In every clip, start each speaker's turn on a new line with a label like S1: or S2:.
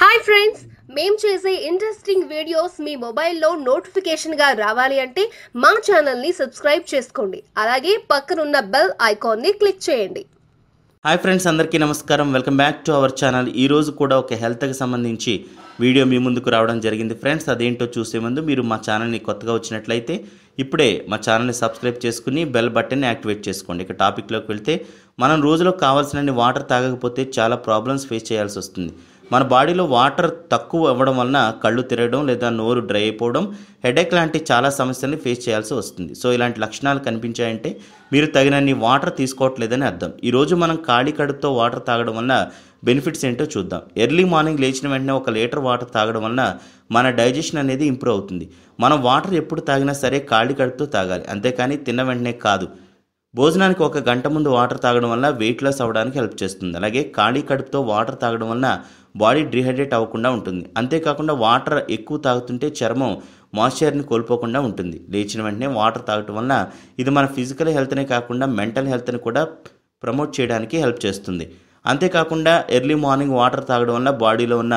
S1: hi friends మేము చేసే interesting videos మీ మొబైల్లో నోటిఫికేషన్గా రావాలి అంటే మా ఛానల్ని సబ్స్క్రైబ్ చేసుకోండి అలాగే పక్కనున్న బెల్ ఐకాన్ని క్లిక్ చేయండి హాయ్ ఫ్రెండ్స్ అందరికీ నమస్కారం welcome back to our channel ఈరోజు కూడా ఒక హెల్త్కి సంబంధించి వీడియో మీ ముందుకు రావడం జరిగింది ఫ్రెండ్స్ అదేంటో చూసే ముందు మీరు మా ఛానల్ని కొత్తగా వచ్చినట్లయితే ఇప్పుడే మా ఛానల్ని సబ్స్క్రైబ్ చేసుకుని బెల్ బటన్ని యాక్టివేట్ చేసుకోండి ఇక టాపిక్లోకి వెళ్తే మనం రోజులో కావాల్సినన్ని వాటర్ తాగకపోతే చాలా ప్రాబ్లమ్స్ ఫేస్ చేయాల్సి వస్తుంది మన బాడీలో వాటర్ తక్కువ అవ్వడం వలన కళ్ళు తిరగడం లేదా నోరు డ్రై అయిపోవడం హెడేక్ లాంటి చాలా సమస్యలను ఫేస్ చేయాల్సి వస్తుంది సో ఇలాంటి లక్షణాలు కనిపించాయంటే మీరు తగినన్ని వాటర్ తీసుకోవట్లేదని అర్థం ఈరోజు మనం ఖాళీ కడుపుతో వాటర్ తాగడం వలన బెనిఫిట్స్ ఏంటో చూద్దాం ఎర్లీ మార్నింగ్ లేచిన వెంటనే ఒక లీటర్ వాటర్ తాగడం వలన మన డైజెషన్ అనేది ఇంప్రూవ్ అవుతుంది మనం వాటర్ ఎప్పుడు తాగినా సరే ఖాళీ కడుపుతో తాగాలి అంతేకాని తిన్న వెంటనే కాదు భోజనానికి ఒక గంట ముందు వాటర్ తాగడం వల్ల వెయిట్ లాస్ అవ్వడానికి హెల్ప్ చేస్తుంది అలాగే ఖాళీ కడుపుతో వాటర్ తాగడం వల్ల బాడీ డిహైడ్రేట్ అవ్వకుండా ఉంటుంది అంతేకాకుండా వాటర్ ఎక్కువ తాగుతుంటే చర్మం మాయిశ్చర్ని కోల్పోకుండా ఉంటుంది లేచిన వెంటనే వాటర్ తాగటం వల్ల ఇది మన ఫిజికల్ హెల్త్నే కాకుండా మెంటల్ హెల్త్ని కూడా ప్రమోట్ చేయడానికి హెల్ప్ చేస్తుంది అంతేకాకుండా ఎర్లీ మార్నింగ్ వాటర్ తాగడం వల్ల బాడీలో ఉన్న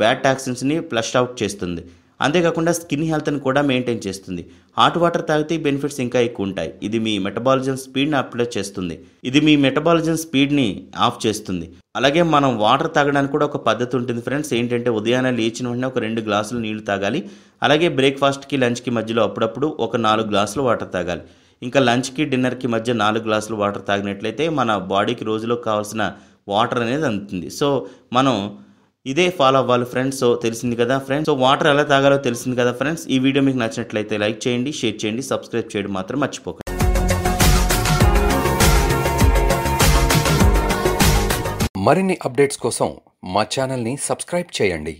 S1: బ్యాడ్ టాక్సిన్స్ని ఫ్లష్ అవుట్ చేస్తుంది అంతేకాకుండా స్కిన్ హెల్త్ని కూడా మెయింటైన్ చేస్తుంది హాట్ వాటర్ తాగితే బెనిఫిట్స్ ఇంకా ఎక్కువ ఉంటాయి ఇది మీ మెటబాలిజం స్పీడ్ని అప్లై చేస్తుంది ఇది మీ మెటబాలిజం స్పీడ్ని ఆఫ్ చేస్తుంది అలాగే మనం వాటర్ తాగడానికి కూడా ఒక పద్ధతి ఉంటుంది ఫ్రెండ్స్ ఏంటంటే ఉదయాన్నే లేచిన వెంటనే ఒక రెండు గ్లాసులు నీళ్లు తాగాలి అలాగే బ్రేక్ఫాస్ట్కి లంచ్కి మధ్యలో అప్పుడప్పుడు ఒక నాలుగు గ్లాసులు వాటర్ తాగాలి ఇంకా లంచ్కి డిన్నర్కి మధ్య నాలుగు గ్లాసులు వాటర్ తాగినట్లయితే మన బాడీకి రోజులో కావాల్సిన వాటర్ అనేది అందుతుంది సో మనం ఇదే ఫాలో అవ్వాలి ఫ్రెండ్స్ సో తెలిసింది కదా ఫ్రెండ్స్ సో వాటర్ ఎలా తాగాలో తెలిసింది కదా ఫ్రెండ్స్ ఈ వీడియో మీకు నచ్చినట్లయితే లైక్ చేయండి షేర్ చేయండి సబ్స్క్రైబ్ చేయడం మాత్రం మర్చిపోకండి మరిన్ని అప్డేట్స్ కోసం మా ఛానల్ని సబ్స్క్రైబ్ చేయండి